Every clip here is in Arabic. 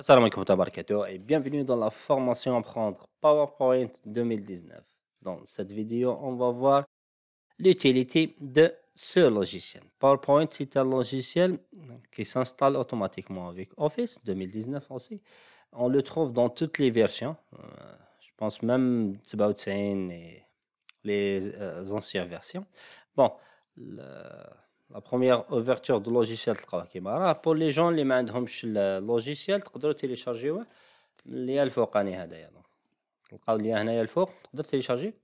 Assalamu alaikum et bienvenue dans la formation Apprendre PowerPoint 2019. Dans cette vidéo, on va voir l'utilité de ce logiciel. PowerPoint, c'est un logiciel qui s'installe automatiquement avec Office 2019 aussi. On le trouve dans toutes les versions. Euh, je pense même et les euh, anciennes versions. Bon, le لا بروميير اوفرتور دو لوجيسيال تلقاه كيما راه بور لي جون اللي ما عندهمش اللوجيسيال تقدروا تيليشارجيوه من اللي الفوقاني هذايا تلقاو لي هنايا الفوق تقدر تيليشارجي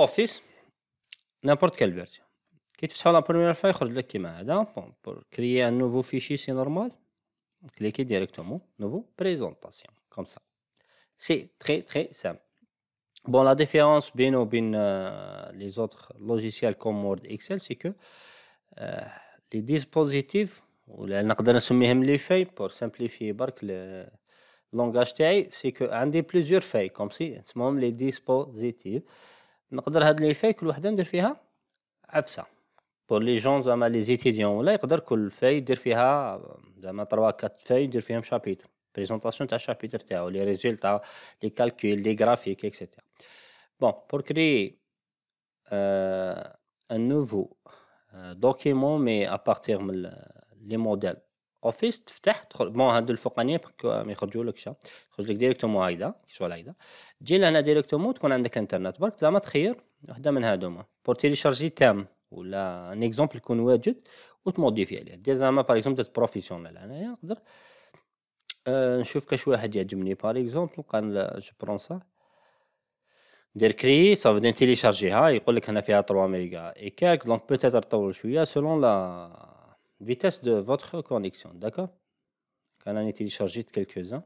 اوفيس نيمبورت كال فيرتيون كي تفتحو لا بروميير فوا يخرج لك كيما هذا بون بور كريي ان نوفو فيشي سي نورمال كليكي ديريكتومون نوفو بريزونطاسيون كوم سا سي تري تري سامبل Bon, la différence bien ou bien euh, les autres logiciels comme Word, Excel, c'est que euh, les dispositifs, ou les feuilles, pour simplifier le langage, c'est qu'on a plusieurs feuilles, comme si même les dispositifs. نقدر هاد لي فاي كل وحده ندير فيها عفسه بور لي جون زعما لي زيتيديون ولا يقدر كل فاي يدير فيها زعما 3 4 فاي يدير فيهم شابيتر بريزونطاسيون تاع الشابيتر تاعو لي ريزولتا لي كالكول لي غرافيك اكسيتيرا بون بور كري ان نوفو دوكيمون مي ابارتيغ من لي موديل اوفيس تفتح تدخل بون هادو الفوقانيين ما يخرجولكش تخرج لك ديريكتومون هايدا شغل هايدا تجي لهنا ديريكتومون تكون عندك انترنت برك زعما تخير وحده من هادوما بور تيليشارجي تام ولا ان اكزومبل يكون واجد وتموديفي عليه دير زعما باغ اكزومبل بروفيسيونيل انايا نقدر آه، نشوف كاش واحد يعجبني باغ اكزومبل قال جو برون سا دير كري صافي دين تيليشارجيها يقول لك هنا فيها 3 ميغا اي كالك دونك بوتيتر طول شويه سولون لا فيتاس دو فوتخ كونيكسيون داكور كان راني تيليشارجيت زان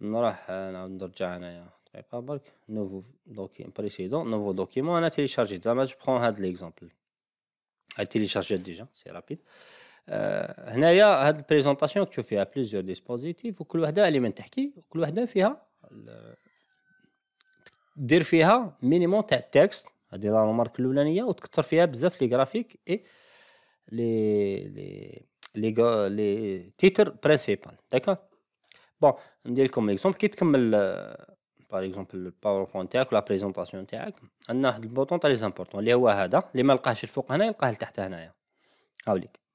نروح آه، نعاود نرجع انايا دقيقه برك نوفو دوكيمون بريسيدون نوفو دوكيمون انا تيليشارجيت زعما جو برون هاد ليكزومبل هاد تيليشارجيت ديجا سي رابيد آه، هنايا هاد البريزونطاسيون تشوف فيها بليزيور ديسبوزيتيف وكل وحده اللي من تحكي وكل وحده فيها دير فيها مينيموم تاع التكست هذه لا رومارك الاولانيه وتكثر فيها بزاف لي غرافيك اي لي لي لي لي تيتر برينسيبال داكور بون ندير لكم اكزومبل كي تكمل باغ اكزومبل الباوربوينت تاعك ولا بريزونطاسيون تاعك عندنا واحد البوطون تاع لي زامبورطون اللي هو هذا اللي ما لقاهش الفوق هنا يلقاه لتحت هنايا هاوليك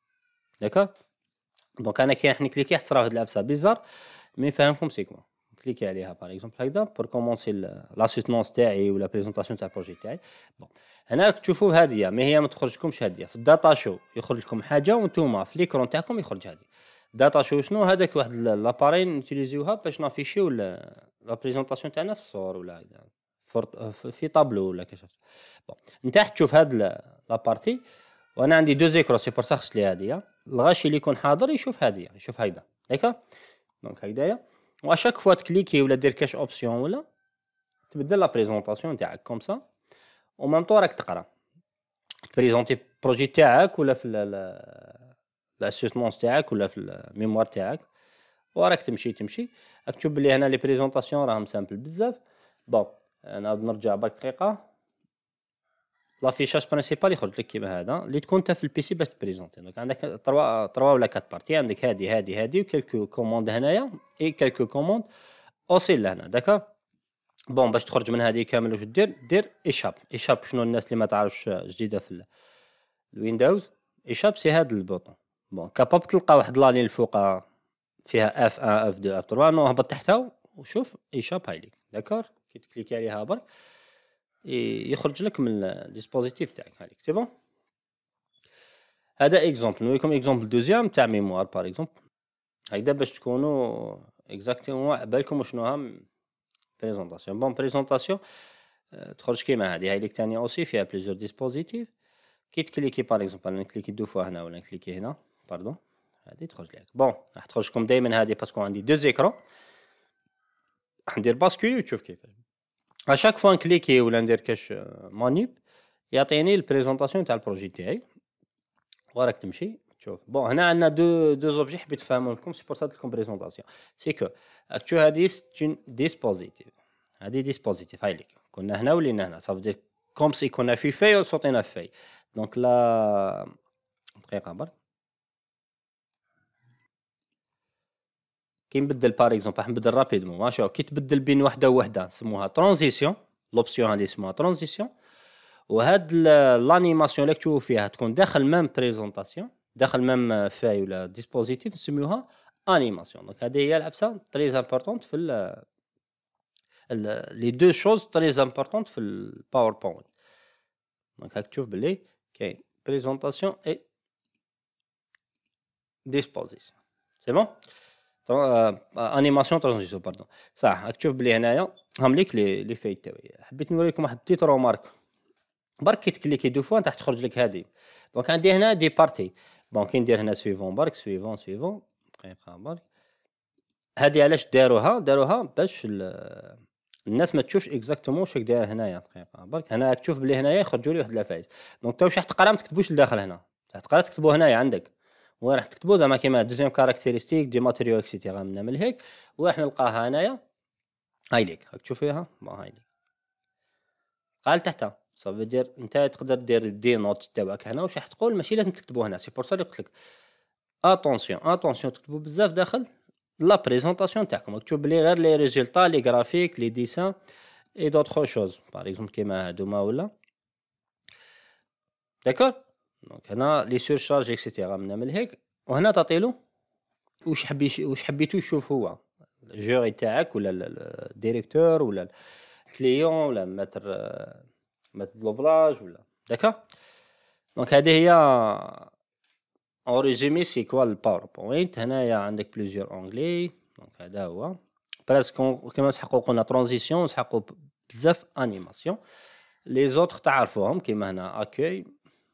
داكا دونك انا كي راح نكليكي حتى راه هاد العفسه بيزار مي فاهمكم سيكمون كليكي عليها باغ اكزومبل هكذا بور كومونسي لا سوتونس تاعي ولا بريزونطاسيون تاع البروجي تاعي بون هنا راك تشوفوا هاديه مي هي ما تخرجكمش هاديه في الداتا شو يخرج لكم حاجه وانتوما في ليكرون تاعكم يخرج هادي داتا شو شنو هذاك واحد لاباري نوتيليزيوها باش نافيشيو لا بريزونطاسيون تاعنا في الصور ولا هكذا في طابلو ولا كاش بون انت تشوف هاد لابارتي وانا عندي دو زيكرو سي بور ساخش لي هادية الغاشي اللي يكون حاضر يشوف هادية يشوف هيدا هيكا دونك هيدايا واشاك فوا تكليكي ولا دير كاش اوبسيون ولا تبدل لا بريزونطاسيون تاعك كوم سا و مام طو راك تقرا تبريزونتي بروجي تاعك ولا في لاسيسمونس تاعك ولا في الميموار تاعك وراك تمشي تمشي راك تشوف بلي هنا لي بريزونطاسيون راهم سامبل بزاف بون انا نرجع برك دقيقه لافيشاج برينسيبال يخرج لك كيما هذا اللي تكون انت في البيسي باش تبريزونتي دونك عندك تروا تروا ولا كات بارتي عندك هادي هادي هادي وكلكو كوموند هنايا اي كلكو كوموند اوسي لهنا داكور بون باش تخرج من هذه كامل واش دير دير ايشاب ايشاب شنو الناس اللي ما تعرفش جديده في الويندوز ايشاب سي هاد البوطون بون كاباب تلقى واحد لالين الفوق فيها اف 1 اف 2 اف 3 نهبط تحتها وشوف ايشاب هاي ليك داكور كي تكليكي عليها برك يخرج لك من الديسبوزيتيف تاعك هذيك سي بون هذا اكزومبل نوريكم اكزومبل دوزيام تاع ميموار بار اكزومبل هكذا باش تكونوا اكزاكتومون بالكم شنو هم بريزونطاسيون بون بريزونطاسيون تخرج كيما هذه هاي ليك تانية اوسي فيها بليزيور ديسبوزيتيف كي تكليكي باغ اكزومبل نكليكي دو فوا هنا ولا نكليكي هنا باردون هذه تخرج لك بون راح تخرجكم دائما هذه باسكو عندي دو زيكرون ندير باسكو تشوف كيفاش ا شاك فوا نكليكي ولا ندير كاش مانيب يعطيني البريزونطاسيون تاع البروجي تاعي وراك تمشي تشوف بون هنا عندنا دو دو زوبجي حبيت نفهمو لكم سي بور سا لكم بريزونطاسيون سي كو اكتو هادي ستون ديسبوزيتيف هادي ديسبوزيتيف هاي ليك كنا هنا ولينا هنا صافي كوم سي كنا في في وصوتينا في في دونك لا دقيقه برك كي نبدل باغ اكزومبل راح نبدل رابيدمون ماشي شوف كي تبدل بين وحده وحده نسموها ترانزيسيون لوبسيون هذه سموها ترانزيسيون وهاد لانيماسيون اللي كتشوفو فيها تكون داخل ميم بريزونطاسيون داخل ميم فاي ولا ديسبوزيتيف نسميوها انيماسيون دونك هذه هي العفسه تري امبورطونت في ال لي دو شوز تري امبورطونت في الباوربوينت دونك هاك تشوف بلي كاين بريزونطاسيون اي ديسبوزيسيون سي بون انيماسيون ترانزيسيون باردون صح راك تشوف بلي هنايا هم ليك لي لي فايت تاعي حبيت نوريكم واحد بتيت رومارك برك كي تكليكي دو فوا تحت تخرج لك هادي دونك عندي هنا دي بارتي بون كي ندير هنا سويفون برك سويفون سويفون دقيقه برك هادي علاش داروها داروها باش الناس ما تشوفش اكزاكتومون واش داير هنايا دقيقه برك هنا تشوف بلي هنايا يخرجوا لي واحد لافايز دونك تا واش راح تقرا ما تكتبوش لداخل هنا تقرا تكتبو هنايا عندك وين راح تكتبوا زعما كيما ديزاين كاركتيرستيك دي ماتيريو اكسيتي غامنا من هيك وراح نلقاها هنايا هاي ليك راك تشوف فيها ما هاي ليك قال تحتها صافي دير انت تقدر دير دي نوت تاعك هنا واش راح تقول ماشي لازم تكتبو هنا سي بور سا اللي قلت لك اتونسيون اتونسيون تكتبوا بزاف داخل لا بريزونطاسيون تاعكم تشوف بلي غير لي ريزلتا لي غرافيك لي ديسان اي دوتر شوز باغ اكزومبل كيما هادوما ولا داكور دونك هنا لي شارج اكسيتيرا من عمل هيك وهنا تعطيلو واش حبي واش حبيتو يشوف هو الجوري تاعك ولا الديريكتور ولا الكليون ولا ماتر ماتر لوفراج ولا داكا دونك هذه هي اون ريزومي سي كوا الباوربوينت هنايا عندك بليزيور اونغلي دونك هذا هو برسك كيما نسحقو قلنا ترانزيسيون نسحقو بزاف انيماسيون لي زوتر تعرفوهم كيما هنا اكوي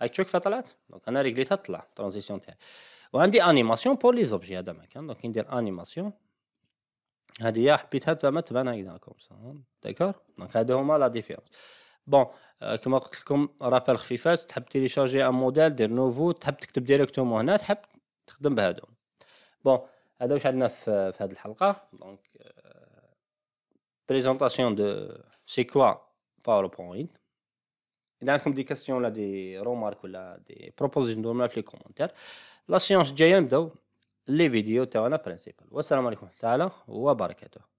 هاي تشوك فطلعت دونك انا ريجليتها تطلع ترانزيسيون تاعي وعندي انيماسيون بور لي زوبجي هذا مكان دونك ندير انيماسيون هذه حبيتها زعما تبان هكذا كوم سا داكور دونك هادو هما لا ديفيرونس بون آه، كما قلت لكم رابال خفيفات تحب تيليشارجي ان موديل دير نوفو تحب تكتب ديريكتومون هنا تحب تخدم بهادو بون هذا واش عندنا في, في هذه الحلقه دونك بريزونطاسيون دو سي كوا باوربوينت اذا عندكم دي كاستيون ولا دي رومارك ولا دي بروبوزيشن دوما في لي كومونتير لا سيونس جايه نبداو لي فيديو تاعنا برينسيبال والسلام عليكم تعالى وبركاته